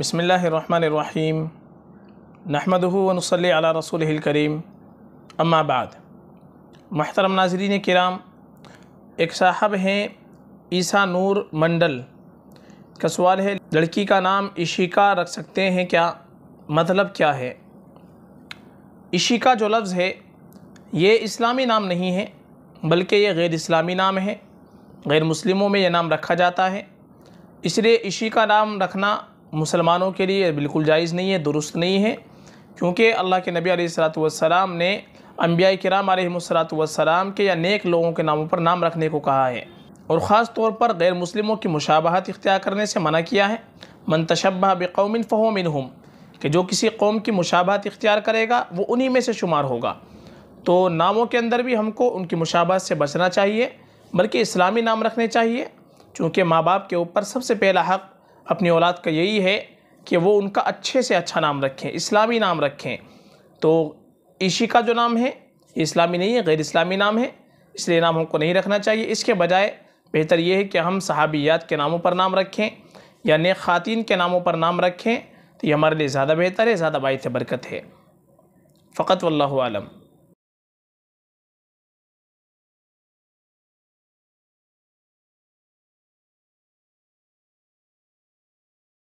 बसमीम नहमदनसल अला रसूल करीम अम्माबाद महतरम नाजरीन कराम एक साहब हैं ईसा नूर मंडल का सवाल है लड़की का नाम इशिका रख सकते हैं क्या मतलब क्या है इशिका जो लफ्ज़ है ये इस्लामी नाम नहीं है बल्कि ये गैर इस्लामी नाम है गैर मुस्लिमों में यह नाम रखा जाता है इसलिए इशिका नाम रखना मुसलमानों के लिए बिल्कुल जायज़ नहीं है दुरुस्त नहीं है क्योंकि अल्लाह के नबी सलाम ने अम्बिया कराम आलतम के या नेक लोगों के नामों पर नाम रखने को कहा है और ख़ास तौर पर गैर मुस्लिमों की मुशाबहत इख्तियार करने से मना किया है मनतशबा बेकौमिन फ़होमिन हम कि जो किसी कौम की मुशाबहत इख्तियार करेगा वो उन्हीं में से शुमार होगा तो नामों के अंदर भी हमको उनकी मुशाबहत से बचना चाहिए बल्कि इस्लामी नाम रखने चाहिए चूँकि माँ बाप के ऊपर सबसे पहला हक़ अपनी औलाद का यही है कि वो उनका अच्छे से अच्छा नाम रखें इस्लामी नाम रखें तो ईशी का जो नाम है ये इस्लामी नहीं है गैर इस्लामी नाम है इसलिए नाम हमको नहीं रखना चाहिए इसके बजाय बेहतर ये है कि हम सहाबियात के नामों पर नाम रखें या नेक ख़ातिन के नामों पर नाम रखें तो ये हमारे लिए ज़्यादा बेहतर है ज़्यादा बायत बरकत है फ़कत वल्लम